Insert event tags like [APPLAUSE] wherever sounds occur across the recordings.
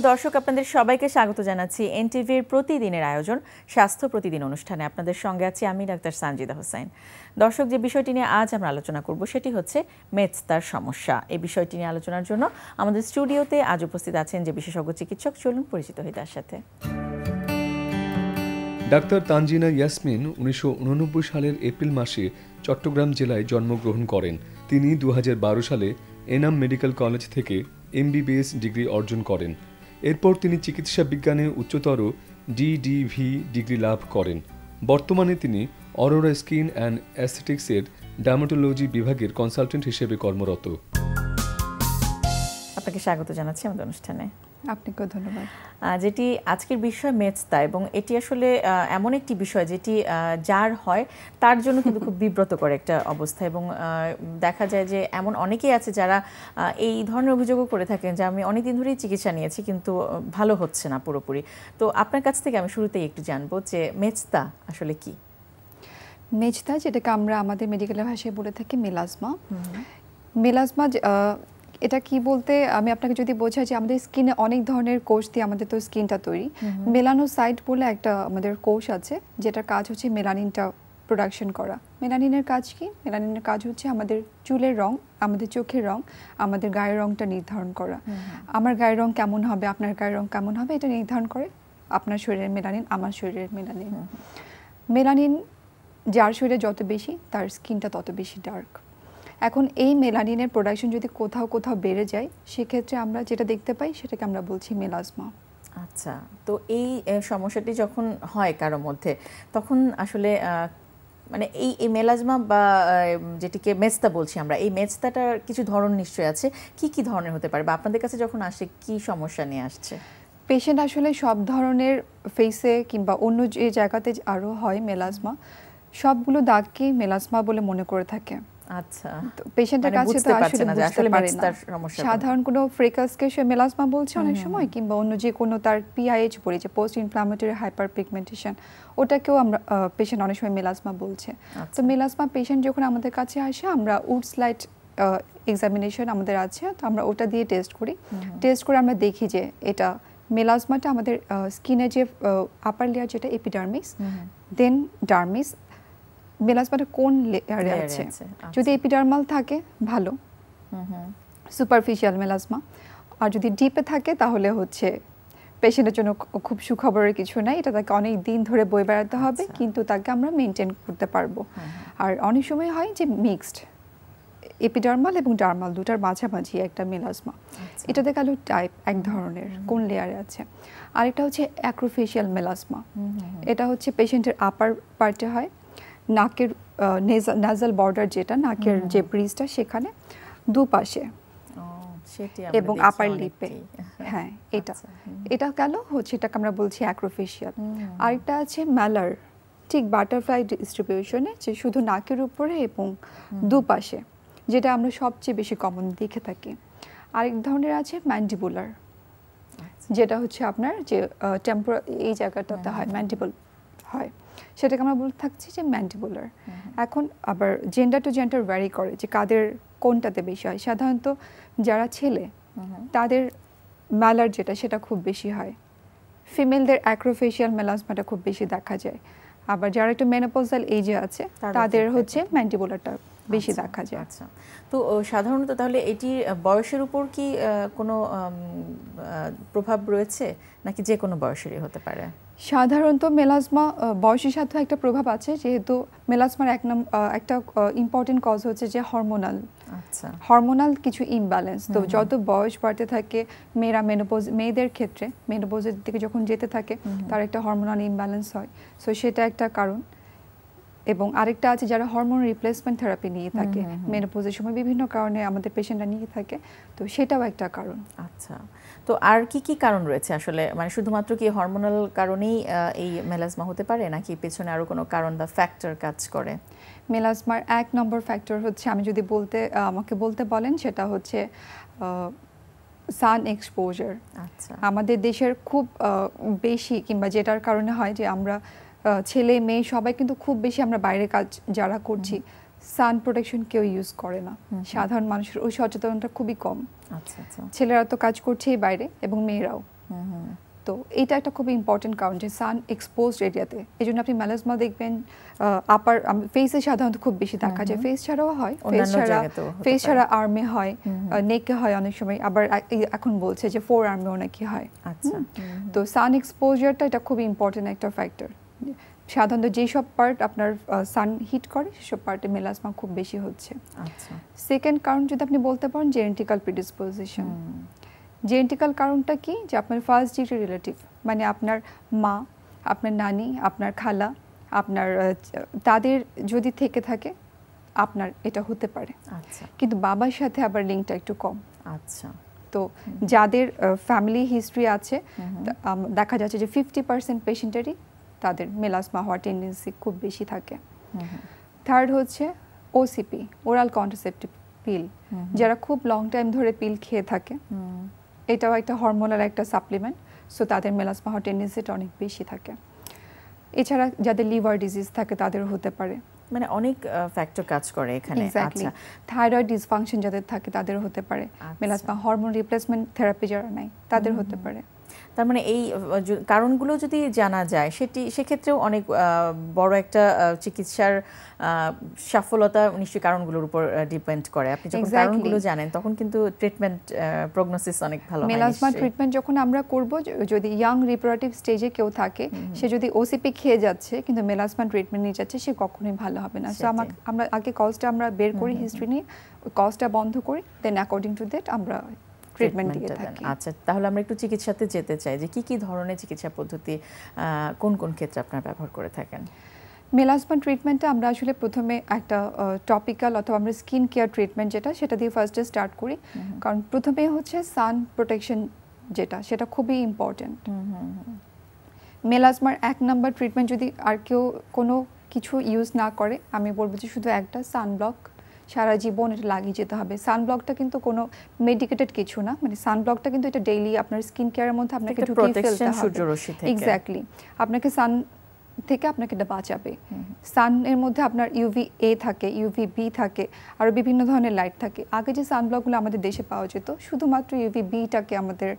প্রিয় দর্শক আপনাদের সবাইকে স্বাগত জানাচ্ছি এনটিভির প্রতিদিনের আয়োজন স্বাস্থ্য প্রতিদিন অনুষ্ঠানে আপনাদের সঙ্গে আছি আমি ডাক্তার সানজিদা হোসেন দর্শক যে বিষয়টি নিয়ে আজ আমরা আলোচনা করব সেটি হচ্ছে মেদস্তার সমস্যা এই বিষয়টি নিয়ে আলোচনার জন্য আমাদের স্টুডিওতে আজ উপস্থিত আছেন যে বিশেষজ্ঞ চিকিৎসক চলুন পরিচিত হই তার সাথে ডাক্তার তানজিনা ইয়াসমিন উনিশশো সালের এপ্রিল মাসে চট্টগ্রাম জেলায় জন্মগ্রহণ করেন তিনি দু সালে এনাম মেডিকেল কলেজ থেকে এমবিবিএস ডিগ্রি অর্জন করেন এরপর তিনি চিকিৎসা বিজ্ঞানে উচ্চতর ডিডিভি ডিগ্রি লাভ করেন বর্তমানে তিনি অরোরা স্কিন অ্যান্ড অ্যাসেটিক্সের ডার্মাটোলজি বিভাগের কনসালটেন্ট হিসেবে কর্মরত আপনাকে স্বাগত জানাচ্ছি আমাদের অনুষ্ঠানে আপনাকেও ধন্যবাদ যেটি আজকের বিষয় মেজতা এবং এটি আসলে এমন একটি বিষয় যেটি যার হয় তার জন্য কিন্তু খুব বিব্রতকর একটা অবস্থা এবং দেখা যায় যে এমন অনেকেই আছে যারা এই ধরনের অভিযোগও করে থাকেন যে আমি অনেকদিন ধরেই চিকিৎসা নিয়েছি কিন্তু ভালো হচ্ছে না পুরোপুরি তো আপনার কাছ থেকে আমি শুরুতেই একটু জানবো যে মেজতা আসলে কি মেজতা যেটাকে আমরা আমাদের মেডিকেলের ভাষায় বলে থাকি মেলাজমা মেলাজমা এটা কি বলতে আমি আপনাকে যদি বোঝাই যে আমাদের স্কিনে অনেক ধরনের কোষ দিয়ে আমাদের তো স্কিনটা তৈরি মেলানোসাইট বলে একটা আমাদের কোষ আছে যেটার কাজ হচ্ছে মেলানিনটা প্রোডাকশন করা মেলানিনের কাজ কি মেলানিনের কাজ হচ্ছে আমাদের চুলের রং আমাদের চোখের রং আমাদের গায়ের রংটা নির্ধারণ করা আমার গায়ের রং কেমন হবে আপনার গায়ের রং কেমন হবে এটা নির্ধারণ করে আপনার শরীরের মেলানিন আমার শরীরের মেলানিন মেলানিন যার শরীরে যত বেশি তার স্কিনটা তত বেশি ডার্ক এখন এই মেলানিনের প্রোডাকশন যদি কোথাও কোথাও বেড়ে যায় সেক্ষেত্রে আমরা যেটা দেখতে পাই সেটাকে আমরা বলছি মেলাজমা আচ্ছা তো এই সমস্যাটি যখন হয় কারো মধ্যে তখন আসলে মানে এই এই মেলাজমা বা যেটিকে মেস্তা বলছি আমরা এই মেস্তাটার কিছু ধরন নিশ্চয় আছে কি কি ধরনের হতে পারে বা আপনাদের কাছে যখন আসে কি সমস্যা নিয়ে আসছে পেশেন্ট আসলে সব ধরনের ফেসে কিংবা অন্য যে জায়গাতে আরও হয় মেলাজমা সবগুলো দাগকেই মেলাজমা বলে মনে করে থাকে আচ্ছা। মানে সাধারণ কোনো মেলাজমা বলছে অনেক সময় কিংবা অন্য যে কোনো তার পিআইএইচ বলি যে পোস্ট ইনফ্লামেটরি হাইপার পিগমেন্টেশন ওটাকেও আমরা পেশেন্ট অনেক সময় মেলাজমা বলছে তো মেলাজমা আচ্ছা। পেশেন্ট যখন আমাদের কাছে আসে আমরা উডস লাইট এক্সামিনেশন আমাদের আছে তো আমরা ওটা দিয়ে টেস্ট করি টেস্ট করে আমরা দেখি যে এটা মেলাজমাটা আমাদের স্কিনে যে আপার লেয়ার যেটা এপিডার্মিক্স দেন ডার্মিস মেলাজমাটা কোন লেয়ারে আছে আচ্ছা। যদি এপিডার্মাল থাকে ভালো সুপারফিশিয়াল মেলাজমা আর যদি ডিপে থাকে তাহলে হচ্ছে পেশেন্টের জন্য খুব সুখবরের কিছু নাই এটা তাকে অনেক দিন ধরে বয়ে বেড়াতে হবে আচ্ছা। কিন্তু তাকে আমরা মেনটেন করতে পারবো আর অনেক সময় হয় যে মিক্সড এপিডার্মাল এবং ডার্মাল দুটার মাঝামাঝি একটা মেলাজমা এটা গেল টাইপ এক ধরনের কোন লেয়ারে আছে আর এটা হচ্ছে অ্যাক্রোফেশিয়াল মেলাজমা এটা হচ্ছে পেশেন্টের আপার পার্টে হয় নাকের নাজাল বর্ডার যেটা নাকের যে ব্রিজটা সেখানে দুপাশে এবং আপার লিপে [LAUGHS] হ্যাঁ এটা আচ্ছা, এটা গেল হচ্ছে এটাকে আমরা বলছি অ্যাক্রোফেশিয়াল আরেকটা আছে ম্যালার ঠিক বাটারফ্লাই ডিস্ট্রিবিউশনে যে শুধু নাকের উপরে এবং দুপাশে যেটা আমরা সবচেয়ে বেশি কমন দেখে থাকি আরেক ধরনের আছে ম্যান্ডিবুলার আচ্ছা। যেটা হচ্ছে আপনার যে টেম্পোর এই জায়গাটাতে হয় ম্যান্ডিবল হয় সেটাকে আমরা বলে থাকছি যে ম্যান্ডিবুলার এখন আবার জেন্ডার টু জেন্ডার ভ্যারি করে যে কাদের কোনটাতে বেশি হয় সাধারণত যারা ছেলে তাদের মেলার যেটা সেটা খুব বেশি হয় ফিমেলদের অ্যাক্রোফেশিয়াল মেলাজমাটা খুব বেশি দেখা যায় আবার যারা একটু মেনোপজাল এইজে আছে তাদের হচ্ছে ম্যান্ডিবুলারটা বেশি আচ্ছা, দেখা যায় আচ্ছা তো সাধারণত তাহলে এটি বয়সের উপর কি কোনো প্রভাব রয়েছে নাকি যে কোনো বয়সেরই হতে পারে সাধারণত মেলাজমা বয়সের সাথে একটা প্রভাব আছে যেহেতু মেলাজমার এক নাম একটা ইম্পর্টেন্ট কজ হচ্ছে যে হরমোনাল আচ্ছা। হরমোনাল কিছু ইমব্যালেন্স তো যত বয়স বাড়তে থাকে মেয়েরা মেনোপোজ মেয়েদের ক্ষেত্রে মেনোপোজের দিকে যখন যেতে থাকে তার একটা হরমোনাল ইমব্যালেন্স হয় সো সেটা একটা কারণ এবং আরেকটা আছে যারা হরমোন রিপ্লেসমেন্ট থেরাপি নিয়ে থাকে মেনোপোজের সময় বিভিন্ন কারণে আমাদের পেশেন্টরা নিয়ে থাকে তো সেটাও একটা কারণ আচ্ছা তো আর কি কি কারণ রয়েছে আসলে মানে শুধুমাত্র কি হরমোনাল কারণেই এই মেলাজমা হতে পারে নাকি পেছনে আরও কোনো কারণ বা ফ্যাক্টর কাজ করে মেলাজমার এক নম্বর ফ্যাক্টর হচ্ছে আমি যদি বলতে আমাকে বলতে বলেন সেটা হচ্ছে সান এক্সপোজার আচ্ছা আমাদের দেশের খুব বেশি কিংবা যেটার কারণে হয় যে আমরা ছেলে মেয়ে সবাই কিন্তু খুব বেশি আমরা বাইরে কাজ যারা করছি সান প্রোটেকশন কেউ ইউজ করে না সাধারণ মানুষের ওই সচেতনতা খুবই কম আচ্ছা, আচ্ছা। ছেলেরা তো কাজ করছে বাইরে এবং মেয়েরাও তো এটা একটা খুব ইম্পর্টেন্ট কারণ যে সান এক্সপোজ এরিয়াতে এই জন্য আপনি ম্যালাজমা দেখবেন আপার ফেসে সাধারণত খুব বেশি দেখা যায় ফেস ছাড়াও হয় ফেস ছাড়া ফেস ছাড়া আর্মে হয় নেকে হয় অনেক সময় আবার এখন বলছে যে ফোর আর্মেও নাকি হয় আচ্ছা তো সান এক্সপোজারটা এটা খুব ইম্পর্টেন্ট একটা ফ্যাক্টর সাধারণত যেসব পার্ট আপনার সান হিট করে সেসব পার্টে মেলাসমা খুব বেশি হচ্ছে সেকেন্ড আচ্ছা। কারণ যদি আপনি বলতে পারেন জেনেটিক্যাল প্রিডিসপোজিশন জেনেটিক্যাল কারণটা কি যে আপনার ফার্স্ট ডিগ্রি রিলেটিভ মানে আপনার মা আপনার নানি আপনার খালা আপনার তাদের যদি থেকে থাকে আপনার এটা হতে পারে আচ্ছা। কিন্তু বাবার সাথে আবার লিঙ্কটা একটু কম আচ্ছা তো যাদের ফ্যামিলি হিস্ট্রি আছে দেখা যাচ্ছে যে ফিফটি পার্সেন্ট পেশেন্টেরই তাদের মেলাসমা হওয়ার টেন্ডেন্সি খুব বেশি থাকে থার্ড হচ্ছে ওসিপি ওরাল কন্ট্রাসেপটিভ পিল যারা খুব লং টাইম ধরে পিল খেয়ে থাকে এটাও একটা হরমোনাল একটা সাপ্লিমেন্ট সো তাদের মেলাসমা হওয়ার টেন্ডেন্সিটা অনেক বেশি থাকে এছাড়া যাদের লিভার ডিজিজ থাকে তাদের হতে পারে মানে অনেক ফ্যাক্টর কাজ করে এখানে আচ্ছা থাইরয়েড ডিসফাংশন যাদের থাকে তাদের হতে পারে আচ্ছা। মেলাসমা হরমোন রিপ্লেসমেন্ট থেরাপি যারা নাই তাদের হতে পারে তার মানে এই কারণগুলো যদি জানা যায় সেটি সেক্ষেত্রেও অনেক বড় একটা চিকিৎসার সফলতা নিশ্চয়ই কারণগুলোর উপর ডিপেন্ড করে আপনি যখন কারণগুলো জানেন তখন কিন্তু ট্রিটমেন্ট প্রগনোসিস অনেক ভালো হয় মেলাজমা ট্রিটমেন্ট যখন আমরা করব যদি ইয়াং রিপ্রোডাকটিভ স্টেজে কেউ থাকে সে যদি ওসিপি খেয়ে যাচ্ছে কিন্তু মেলাজমা ট্রিটমেন্ট নিয়ে যাচ্ছে সে কখনোই ভালো হবে না সো আমাকে আমরা আগে কজটা আমরা বের করি হিস্ট্রি নিয়ে কজটা বন্ধ করি দেন অ্যাকর্ডিং টু দ্যাট আমরা ট্রিটমেন্ট দিয়ে থাকি আচ্ছা তাহলে আমরা একটু চিকিৎসাতে যেতে চাই যে কি কি ধরনের চিকিৎসা পদ্ধতি কোন কোন ক্ষেত্রে আপনারা ব্যবহার করে থাকেন মেলাসমা ট্রিটমেন্টটা আমরা আসলে প্রথমে একটা টপিক্যাল অথবা আমরা স্কিন কেয়ার ট্রিটমেন্ট যেটা সেটা দিয়ে ফার্স্টে স্টার্ট করি কারণ প্রথমে হচ্ছে সান প্রোটেকশন যেটা সেটা খুবই ইম্পর্ট্যান্ট মেলাজমার এক নাম্বার ট্রিটমেন্ট যদি আর কেউ কোনো কিছু ইউজ না করে আমি বলবো যে শুধু একটা সানব্লক সারা জীবন এটা লাগিয়ে যেতে হবে সানব্লকটা কিন্তু কোনো মেডিকেটেড কিছু না মানে সানব্লকটা কিন্তু এটা ডেইলি আপনার স্কিন কেয়ারের মধ্যে আপনাকে ঢুকিয়ে ফেলতে হবে এক্স্যাক্টলি আপনাকে সান থেকে আপনাকে এটা বাঁচাবে সানের মধ্যে আপনার ইউভি এ থাকে ইউভি বি থাকে আরও বিভিন্ন ধরনের লাইট থাকে আগে যে সানব্লকগুলো আমাদের দেশে পাওয়া যেত শুধুমাত্র ইউভি বিটাকে আমাদের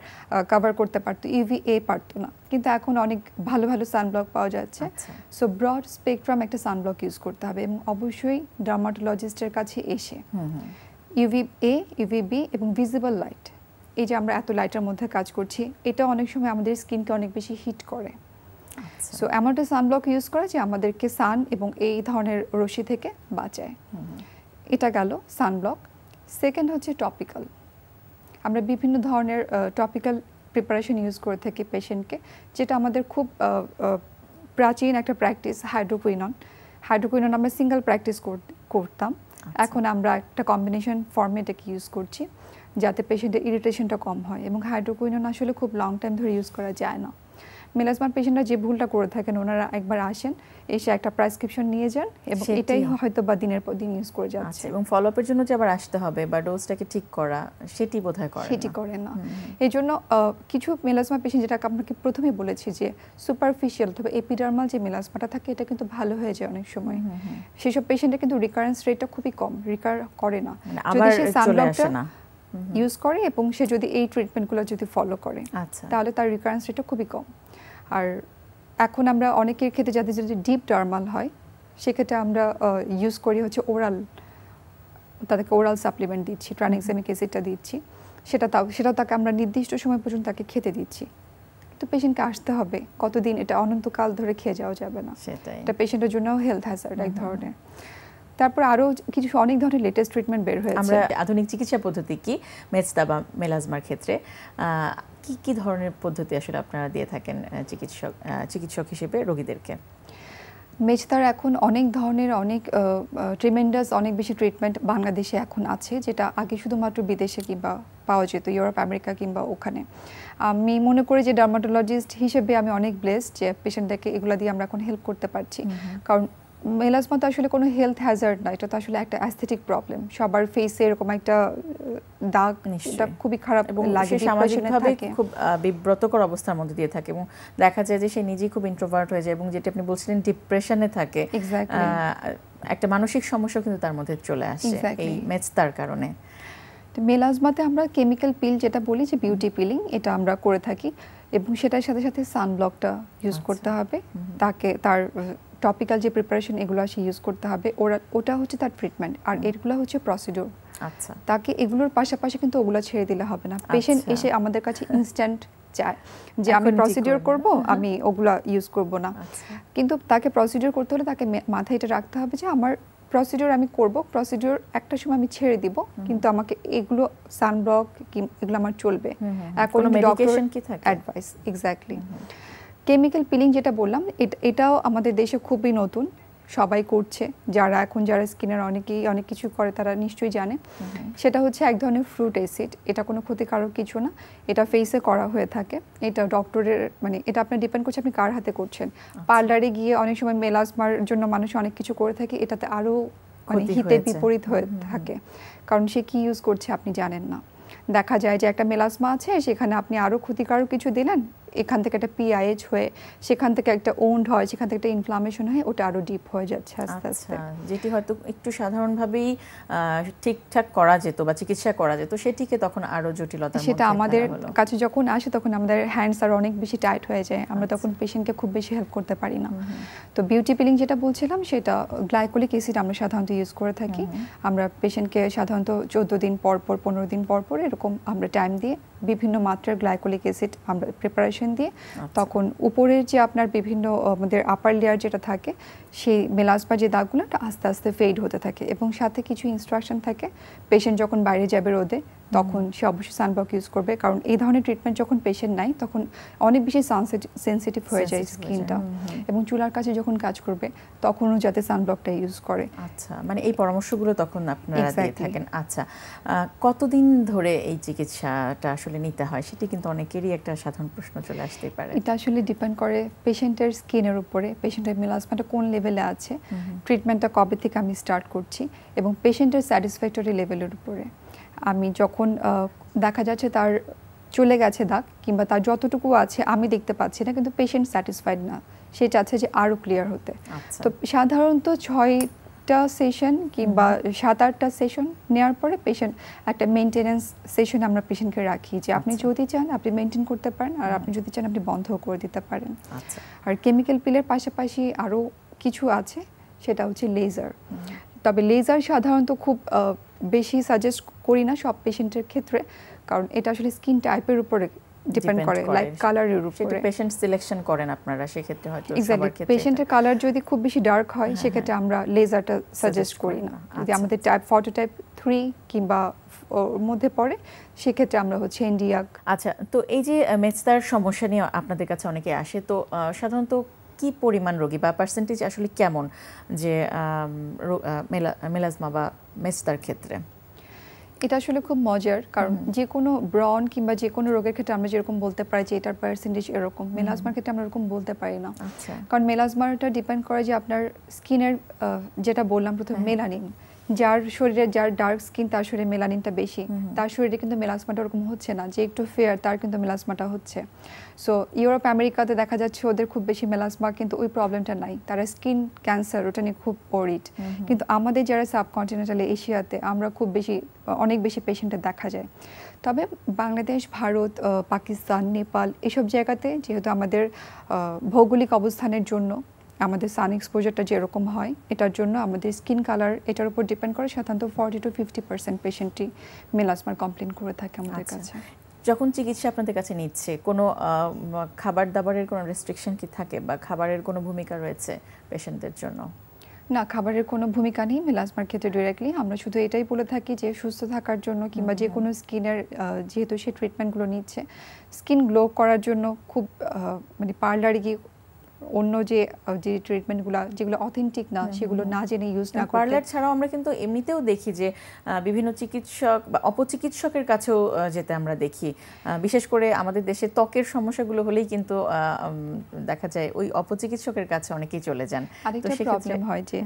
কভার করতে পারতো ইউভি এ পারতো না কিন্তু এখন অনেক ভালো ভালো সানব্লক পাওয়া যাচ্ছে সো ব্রড স্পেকট্রাম একটা সানব্লক ইউজ করতে হবে এবং অবশ্যই ডার্মাটোলজিস্টের কাছে এসে ইউভি এ ইউভি বি এবং ভিজিবল লাইট এই যে আমরা এত লাইটের মধ্যে কাজ করছি এটা অনেক সময় আমাদের স্কিনকে অনেক বেশি হিট করে সো এমন একটা সানব্লক ইউজ করা যে আমাদেরকে সান এবং এই ধরনের রশি থেকে বাঁচায় এটা গেল সানব্লক সেকেন্ড হচ্ছে টপিক্যাল আমরা বিভিন্ন ধরনের টপিক্যাল প্রিপারেশন ইউজ করে থাকি পেশেন্টকে যেটা আমাদের খুব প্রাচীন একটা প্র্যাকটিস হাইড্রোকুইনন হাইড্রোকুইনন আমরা সিঙ্গেল প্র্যাকটিস করতাম আচ্ছা। এখন আমরা একটা কম্বিনেশন ফর্মে একে ইউজ করছি যাতে পেশেন্টের ইরিটেশনটা কম হয় এবং হাইড্রোকুইনন আসলে খুব লং টাইম ধরে ইউজ করা যায় না মেলাজমার পেশেন্টরা যে ভুলটা করে থাকেন ওনারা একবার আসেন এসে একটা প্রেসক্রিপশন নিয়ে যান এবং এটাই হয়তো বা দিনের পর দিন ইউজ করে যাচ্ছে আচ্ছা, এবং ফলো আপের জন্য যে আবার আসতে হবে বা ডোজটাকে ঠিক করা সেটি বোধ হয় করে সেটি করে না এই জন্য কিছু মেলাজমা পেশেন্ট যেটা আপনাকে প্রথমে বলেছি যে সুপারফিশিয়াল অথবা এপিডার্মাল যে মেলাজমাটা থাকে এটা কিন্তু ভালো হয়ে যায় অনেক সময় সেসব পেশেন্টের কিন্তু রিকারেন্স রেটটা খুবই কম রিকার করে না মানে যদি সে সানলকটা ইউজ করে এবং সে যদি এই ট্রিটমেন্টগুলো যদি ফলো করে আচ্ছা। তাহলে তার রিকারেন্স রেটটা খুবই কম আর এখন আমরা অনেকের ক্ষেত্রে যাদের যদি ডিপ ডার্মাল হয় সেক্ষেত্রে আমরা ইউজ করি হচ্ছে ওরাল তাদেরকে ওরাল সাপ্লিমেন্ট দিচ্ছি ট্রানিক্সেমিক এসিডটা দিচ্ছি সেটা তাও সেটাও তাকে আমরা নির্দিষ্ট সময় পর্যন্ত তাকে খেতে দিচ্ছি কিন্তু পেশেন্টকে আসতে হবে কতদিন এটা অনন্তকাল ধরে খেয়ে যাওয়া যাবে না সেটাই এটা পেশেন্টের জন্য হেলথ হ্যাজার্ড এক ধরনের তারপর আরও কিছু অনেক ধরনের লেটেস্ট ট্রিটমেন্ট বের হয়েছে আমরা আধুনিক চিকিৎসা পদ্ধতি কি মেজদাবা মেলাজমার ক্ষেত্রে কি কি ধরনের পদ্ধতি আসলে আপনারা দিয়ে থাকেন চিকিৎসক চিকিৎসক হিসেবে রোগীদেরকে মেজদার এখন অনেক ধরনের অনেক ট্রিমেন্ডাস অনেক বেশি ট্রিটমেন্ট বাংলাদেশে এখন আছে যেটা আগে শুধুমাত্র বিদেশে কিংবা পাওয়া যেত ইউরোপ আমেরিকা কিংবা ওখানে আমি মনে করি যে ডার্মাটোলজিস্ট হিসেবে আমি অনেক ব্লেসড যে পেশেন্টটাকে এগুলো দিয়ে আমরা এখন হেল্প করতে পারছি কারণ মেলাজমা তো আসলে কোনো হেলথ হ্যাজার্ড না এটা তো আসলে একটা অ্যাস্থেটিক প্রবলেম সবার ফেসে এরকম একটা দাগ এটা খুবই খারাপ লাগে সামাজিকভাবে খুব বিব্রতকর অবস্থার মধ্যে দিয়ে থাকে এবং দেখা যায় যে সে নিজেই খুব ইন্ট্রোভার্ট হয়ে যায় এবং যেটা আপনি বলছিলেন ডিপ্রেশনে থাকে একটা মানসিক সমস্যা কিন্তু তার মধ্যে চলে আসে এই মেজতার কারণে মেলাজমাতে আমরা কেমিক্যাল পিল যেটা বলি যে বিউটি পিলিং এটা আমরা করে থাকি এবং সেটার সাথে সাথে সানব্লকটা ইউজ আচ্ছা। করতে হবে তাকে তার টপিক্যাল যে প্রিপারেশন এগুলো সে ইউজ করতে হবে ওরা ওটা হচ্ছে তার ট্রিটমেন্ট আর এগুলো হচ্ছে প্রসিডিওর আচ্ছা তাকে এগুলোর পাশাপাশি কিন্তু ওগুলো ছেড়ে দিলে হবে না পেশেন্ট আচ্ছা। এসে আমাদের কাছে ইনস্ট্যান্ট [LAUGHS] চায় যে আমি প্রসিডিওর করব আমি ওগুলো ইউজ করব না আচ্ছা। কিন্তু তাকে প্রসিডিওর করতে হলে তাকে মাথায় এটা রাখতে হবে যে আমার প্রসিডিওর আমি করব প্রসিডিওর একটা সময় আমি ছেড়ে দিব কিন্তু আমাকে এগুলো সানব্লক এগুলো আমার চলবে এখন doctor advice exactly chemical peeling যেটা বললাম এটাও আমাদের দেশে খুবই নতুন সবাই করছে যারা এখন যারা স্কিনের অনেকেই অনেক কিছু করে তারা নিশ্চয়ই জানে সেটা হচ্ছে এক ধরনের ফ্রুট অ্যাসিড এটা কোনো ক্ষতিকারক কিছু না এটা ফেসে করা হয়ে থাকে এটা ডক্টরের মানে এটা আপনার ডিপেন্ড করছে আপনি কার হাতে করছেন আচ্ছা। পার্লারে গিয়ে অনেক সময় মেলাজমার জন্য মানুষ অনেক কিছু করে থাকে এটাতে আরও মানে হিতের বিপরীত হয়ে থাকে কারণ সে কি ইউজ করছে আপনি জানেন না দেখা যায় যে একটা মেলাজমা আছে সেখানে আপনি আরও ক্ষতিকারক কিছু দিলেন এখান থেকে একটা পিআইএইচ হয়ে সেখান থেকে একটা ওন্ড হয় সেখান থেকে একটা ইনফ্লামেশন হয় ওটা আরও ডিপ হয়ে যাচ্ছে আস্তে আচ্ছা, আস্তে যেটি হয়তো একটু সাধারণভাবেই ঠিকঠাক করা যেত বা চিকিৎসা করা যেত সেটিকে তখন আরও জটিলতা সেটা আমাদের কাছে যখন আসে তখন আমাদের হ্যান্ডস আর অনেক বেশি টাইট হয়ে যায় আমরা আচ্ছা। তখন পেশেন্টকে খুব বেশি হেল্প করতে পারি না তো বিউটি পিলিং যেটা বলছিলাম সেটা গ্লাইকোলিক এসিড আমরা সাধারণত ইউজ করে থাকি আমরা পেশেন্টকে সাধারণত চোদ্দো দিন পর পর পনেরো দিন পর পর এরকম আমরা টাইম দিয়ে বিভিন্ন মাত্রার গ্লাইকোলিক অ্যাসিড আমরা প্রিপারেশন দিয়ে আচ্ছা। তখন উপরের যে আপনার বিভিন্ন আমাদের আপার লেয়ার যেটা থাকে সেই বা যে দাগগুলো আস্তে আস্তে ফেড হতে থাকে এবং সাথে কিছু ইনস্ট্রাকশন থাকে পেশেন্ট যখন বাইরে যাবে রোদে তখন সে অবশ্যই সানব্লক ইউজ করবে কারণ এই ধরনের ট্রিটমেন্ট যখন পেশেন্ট নাই তখন অনেক বেশি সেন্সিটিভ হয়ে যায় স্কিনটা এবং চুলার কাছে যখন কাজ করবে তখনও যাতে সানব্লকটা ইউজ করে আচ্ছা মানে এই পরামর্শগুলো তখন আপনারা দিয়ে থাকেন আচ্ছা কতদিন ধরে এই চিকিৎসাটা আসলে নিতে হয় সেটি কিন্তু অনেকেরই একটা সাধারণ প্রশ্ন চলে আসতে পারে এটা আসলে ডিপেন্ড করে পেশেন্টের স্কিনের উপরে পেশেন্টের মেলাজমাটা কোন লেভেলে আছে ট্রিটমেন্টটা কবে থেকে আমি স্টার্ট করছি এবং পেশেন্টের স্যাটিসফ্যাক্টরি লেভেলের উপরে আমি যখন দেখা যাচ্ছে তার চলে গেছে দাগ কিংবা তার যতটুকু আছে আমি দেখতে পাচ্ছি না কিন্তু পেশেন্ট স্যাটিসফাইড না সে চাচ্ছে যে আরও ক্লিয়ার হতে আচ্ছা। তো সাধারণত ছয়টা সেশন কিংবা সাত আটটা সেশন নেওয়ার পরে পেশেন্ট একটা মেনটেনেন্স সেশন আমরা পেশেন্টকে রাখি যে আপনি আচ্ছা। যদি চান আপনি মেনটেন করতে পারেন আর আপনি যদি চান আপনি বন্ধ করে দিতে পারেন আচ্ছা। আর কেমিক্যাল পিলের পাশাপাশি আরও কিছু আছে সেটা হচ্ছে লেজার তবে লেজার সাধারণত খুব বেশি সাজেস্ট করি না সব পেশেন্টের ক্ষেত্রে কারণ এটা আসলে স্কিন টাইপের উপরে ডিপেন্ড করে লাইক কালারের উপরে পেশেন্ট সিলেকশন করেন আপনারা সেই ক্ষেত্রে হয়তো সবার ক্ষেত্রে পেশেন্টের কালার যদি খুব বেশি ডার্ক হয় হ্যাঁ, সেক্ষেত্রে হ্যাঁ। আমরা লেজারটা সাজেস্ট করি না যদি আচ্ছা, আমাদের টাইপ ফটো টাইপ 3 কিংবা ওর মধ্যে পড়ে সেক্ষেত্রে আমরা হচ্ছে ইন্ডিয়া আচ্ছা তো এই যে মেজদার সমস্যা নিয়ে আপনাদের কাছে অনেকে আসে তো সাধারণত কি পরিমাণ রোগী বা পার্সেন্টেজ আসলে কেমন যে মেলাজমা বা মেস্তার ক্ষেত্রে এটা আসলে খুব মজার কারণ যে কোনো ব্রন কিংবা যে কোনো রোগের ক্ষেত্রে আমরা যেরকম বলতে পারি যে এটার পার্সেন্টেজ এরকম মেলাজমার ক্ষেত্রে আমরা এরকম বলতে পারি না আচ্ছা। কারণ মেলাজমারটা ডিপেন্ড করে যে আপনার স্কিনের যেটা বললাম প্রথমে মেলানিন হ্যাঁ। যার শরীরে যার ডার্ক স্কিন তার শরীরে মেলানিনটা বেশি তার শরীরে কিন্তু মেলাসমাটা ওরকম হচ্ছে না যে একটু ফেয়ার তার কিন্তু মেলাসমাটা হচ্ছে সো ইউরোপ আমেরিকাতে দেখা যাচ্ছে ওদের খুব বেশি মেলাসমা কিন্তু ওই প্রবলেমটা নাই তারা স্কিন ক্যান্সার ওটা নিয়ে খুব পরিড কিন্তু আমাদের যারা সাবকন্টিনেন্টাল এশিয়াতে আমরা খুব বেশি অনেক বেশি পেশেন্টের দেখা যায় তবে বাংলাদেশ ভারত পাকিস্তান নেপাল এসব জায়গাতে যেহেতু আমাদের ভৌগোলিক অবস্থানের জন্য আমাদের সান এক্সপোজারটা যেরকম হয় এটার জন্য আমাদের স্কিন কালার এটার উপর ডিপেন্ড করে সাধারণত ফর্টি টু ফিফটি পার্সেন্ট পেশেন্টটি মেলাসমার কমপ্লেন করে থাকে আমাদের আচ্ছা। কাছে যখন চিকিৎসা আপনাদের কাছে নিচ্ছে কোনো খাবার দাবারের কোনো রেস্ট্রিকশন কি থাকে বা খাবারের কোনো ভূমিকা রয়েছে পেশেন্টদের জন্য না খাবারের কোনো ভূমিকা নেই মেলাসমার ক্ষেত্রে ডিরেক্টলি আমরা শুধু এটাই বলে থাকি যে সুস্থ থাকার জন্য কিংবা যে কোনো স্কিনের যেহেতু সে ট্রিটমেন্টগুলো নিচ্ছে স্কিন গ্লো করার জন্য খুব মানে পার্লারে গিয়ে অন্য যে যে ট্রিটমেন্টগুলো যেগুলো অথেন্টিক না সেগুলো না জেনে ইউজ না পার্লার ছাড়াও আমরা কিন্তু এমনিতেও দেখি যে বিভিন্ন চিকিৎসক বা অপচিকিৎসকের কাছেও যেতে আমরা দেখি বিশেষ করে আমাদের দেশে ত্বকের সমস্যাগুলো হলেই কিন্তু দেখা যায় ওই অপচিকিৎসকের কাছে অনেকেই চলে যান প্রবলেম হয় যে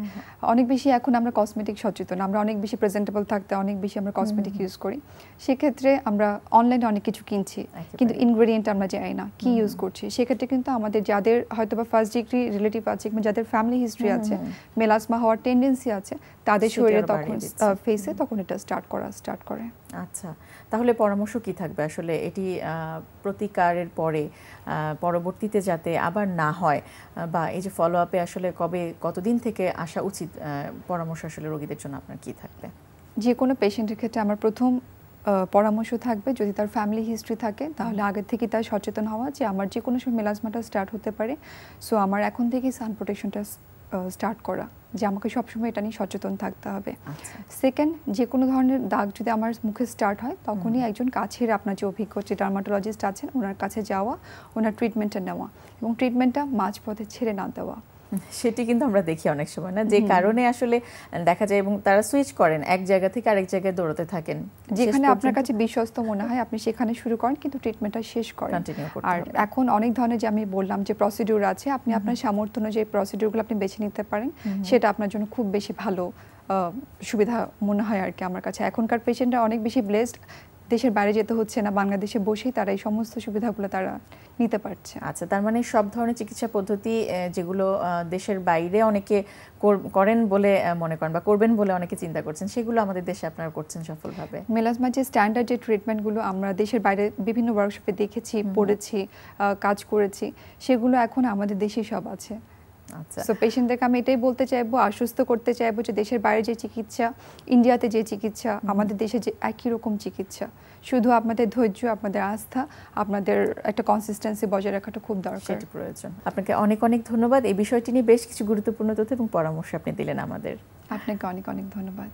অনেক বেশি এখন আমরা কসমেটিক সচেতন আমরা অনেক বেশি প্রেজেন্টেবল থাকতে অনেক বেশি আমরা কসমেটিক ইউজ করি সেক্ষেত্রে আমরা অনলাইনে অনেক কিছু কিনছি কিন্তু ইনগ্রেডিয়েন্ট আমরা যাই না কি ইউজ করছি সেক্ষেত্রে কিন্তু আমাদের যাদের হয়তো বা ফার্স্ট ডিগ্রি রিলেটিভ আছে কিংবা যাদের ফ্যামিলি হিস্ট্রি আছে মেলাসমা হওয়ার টেন্ডেন্সি আছে তাদের শরীরে তখন ফেসে তখন এটা স্টার্ট করা স্টার্ট করে আচ্ছা তাহলে পরামর্শ কি থাকবে আসলে এটি প্রতিকারের পরে পরবর্তীতে যাতে আবার না হয় বা এই যে ফলো আপে আসলে কবে কতদিন থেকে আসা উচিত পরামর্শ আসলে রোগীদের জন্য আপনার কি থাকবে যে কোনো পেশেন্টের ক্ষেত্রে আমার প্রথম পরামর্শ থাকবে যদি তার ফ্যামিলি হিস্ট্রি থাকে তাহলে আগের থেকে তার সচেতন হওয়া যে আমার যে কোনো সময় মেলাজমাটা স্টার্ট হতে পারে সো আমার এখন থেকেই সান প্রোটেকশনটা স্টার্ট করা যে আমাকে সবসময় এটা নিয়ে সচেতন থাকতে হবে সেকেন্ড আচ্ছা। যে কোনো ধরনের দাগ যদি আমার মুখে স্টার্ট হয় তখনই একজন কাছের আপনার যে অভিজ্ঞ যে ডার্মাটোলজিস্ট আছেন ওনার কাছে যাওয়া ওনার ট্রিটমেন্টটা নেওয়া এবং ট্রিটমেন্টটা মাঝপথে ছেড়ে না দেওয়া সেটি কিন্তু আমরা দেখি অনেক সময় না যে কারণে আসলে দেখা যায় এবং তারা সুইচ করেন এক জায়গা থেকে আরেক জায়গায় দৌড়তে থাকেন যেখানে আপনার কাছে বিশ্বস্ত মনে হয় আপনি সেখানে শুরু করেন কিন্তু ট্রিটমেন্টটা শেষ করেন আর এখন অনেক ধরনের যে আমি বললাম যে প্রসিডিউর আছে আপনি আপনার সামর্থ্য অনুযায়ী প্রসিডিউরগুলো আপনি বেছে নিতে পারেন সেটা আপনার জন্য খুব বেশি ভালো সুবিধা মনে হয় আর কি আমার কাছে এখনকার পেশেন্টরা অনেক বেশি ব্লেসড দেশের বাইরে যেতে হচ্ছে না বাংলাদেশে বসেই তারা এই সমস্ত সুবিধাগুলো তারা নিতে পারছে আচ্ছা তার মানে সব ধরনের চিকিৎসা পদ্ধতি যেগুলো দেশের বাইরে অনেকে করেন বলে মনে করেন বা করবেন বলে অনেকে চিন্তা করছেন সেগুলো আমাদের দেশে আপনারা করছেন সফলভাবে মেলাজমা যে স্ট্যান্ডার্ড যে ট্রিটমেন্টগুলো আমরা দেশের বাইরে বিভিন্ন ওয়ার্কশপে দেখেছি পড়েছি কাজ করেছি সেগুলো এখন আমাদের দেশে সব আছে সো আচ্ছা। পেশেন্টদেরকে আমি এটাই বলতে চাইবো আশ্বস্ত করতে চাইবো যে দেশের বাইরে যে চিকিৎসা ইন্ডিয়াতে যে চিকিৎসা আমাদের দেশে যে একই রকম চিকিৎসা শুধু আপনাদের ধৈর্য আপনাদের আস্থা আপনাদের একটা কনসিস্টেন্সি বজায় রাখাটা খুব দরকার প্রয়োজন আপনাকে অনেক অনেক ধন্যবাদ এই বিষয়টি নিয়ে বেশ কিছু গুরুত্বপূর্ণ তথ্য এবং পরামর্শ আপনি দিলেন আমাদের আপনাকে অনেক অনেক ধন্যবাদ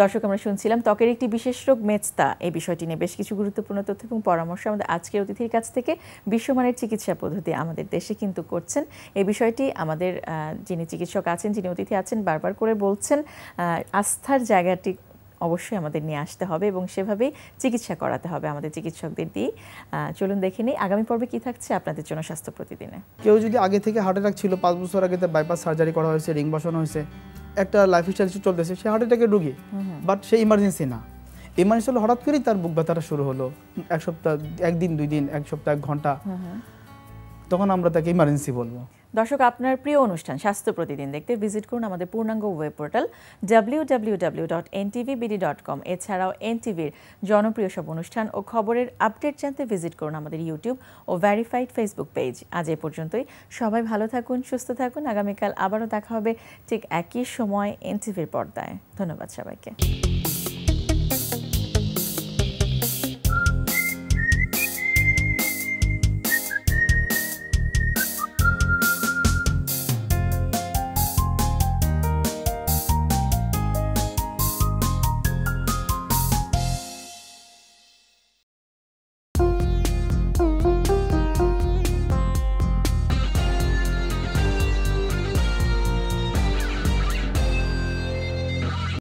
দর্শক আমরা শুনছিলাম ত্বকের একটি বিশেষ রোগ মেচতা এই বিষয়টি নিয়ে বেশ কিছু গুরুত্বপূর্ণ তথ্য এবং পরামর্শ আমাদের আজকের অতিথির কাছ থেকে বিশ্বমানের চিকিৎসা পদ্ধতি আমাদের দেশে কিন্তু করছেন এই বিষয়টি আমাদের যিনি চিকিৎসক আছেন যিনি অতিথি আছেন বারবার করে বলছেন আস্থার জায়গাটি অবশ্যই আমাদের নিয়ে আসতে হবে এবং সেভাবেই চিকিৎসা করাতে হবে আমাদের চিকিৎসকদের দিয়ে চলুন দেখে নিই আগামী পর্বে কি থাকছে আপনাদের জন্য স্বাস্থ্য প্রতিদিনে কেউ যদি আগে থেকে হার্ট অ্যাটাক ছিল পাঁচ বছর আগে তার বাইপাস সার্জারি করা হয়েছে রিং বসানো হয়েছে একটা লাইফ স্টাইল চলতেছে সে হার্ট অ্যাটাকের রুগী বাট সে ইমার্জেন্সি না ইমার্জেন্সি হলে হঠাৎ করেই তার বুক ব্যথাটা শুরু হলো এক সপ্তাহ একদিন দুই দিন এক সপ্তাহ এক ঘন্টা তখন আমরা তাকে ইমার্জেন্সি বলবো দর্শক আপনার প্রিয় অনুষ্ঠান স্বাস্থ্য প্রতিদিন দেখতে ভিজিট করুন আমাদের পূর্ণাঙ্গ ওয়েব পোর্টাল কম এছাড়াও এনটিভির জনপ্রিয় সব অনুষ্ঠান ও খবরের আপডেট জানতে ভিজিট করুন আমাদের ইউটিউব ও ভ্যারিফাইড ফেসবুক পেজ আজ এ পর্যন্তই সবাই ভালো থাকুন সুস্থ থাকুন আগামীকাল আবারও দেখা হবে ঠিক একই সময় এনটিভির পর্দায় ধন্যবাদ সবাইকে